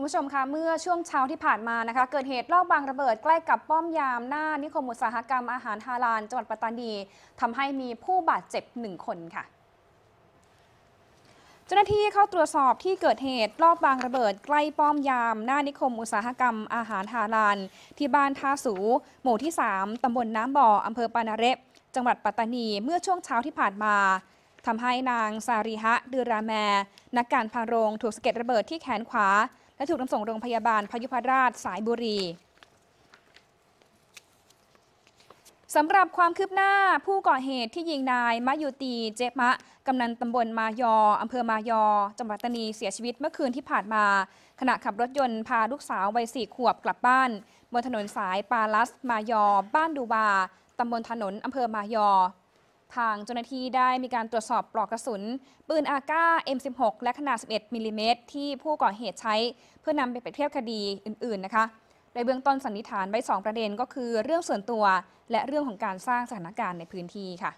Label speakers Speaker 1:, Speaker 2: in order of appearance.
Speaker 1: คุณผู้ชมคะ เมื่อช่วงเช้าที่ผ่านมานะคะ เกิดเหตุลอบบางระเบิดใกล้กับป้อมยาม หน้านิคมอุตสาหกรรมอาหารฮาลาลจังหวัดปัตตานีทำให้มีผู้บาดเจ็บหนึ่งคนค่ะ เจ้าหน้าที่เข้าตรวจสอบที่เกิดเหตุลอบบางระเบิดใกล้ป้อมยาม หน้านิคมอุตสาหกรรม อาหารฮาลาลที่บ้านท่าสูหมู่ที่3ตำบลน้ำบ่ออำเภอปานาเรบจังหวัดปัตตานี เมื่อช่วงเช้าที่ผ่านมาทำให้นางซาริฮะดือราแมนักการ พารงถูกสะเก็ดระเบิดที่แขนขวาและถูกนำส่งโรงพยาบาลพยุพราชสายบุรี สำหรับความคืบหน้าผู้ก่อเหตุที่ยิงนายมะยูตีเจมะ กำนันตำบลมายออำเภอมายอจังหวัดตนีเสียชีวิตเมื่อคืนที่ผ่านมา ขณะขับรถยนต์พาลูกสาววัยสี่ขวบกลับบ้านบนถนนสายปาลัสมายอ บ้านดูบาตำบลถนนอำเภอมายอทางเจ้าหน้าที่ได้มีการตรวจสอบปลอกกระสุน ปืนอาก้า M16 และขนาด 11มิลิเมตร ที่ผู้ก่อเหตุใช้ เพื่อนำไปเปรียบเทียบคดีอื่นๆนะคะโดยเบื้องต้นสันนิษฐานไว้ 2 ประเด็นก็คือ เรื่องส่วนตัว และเรื่องของการสร้างสถานการณ์ในพื้นที่ค่ะ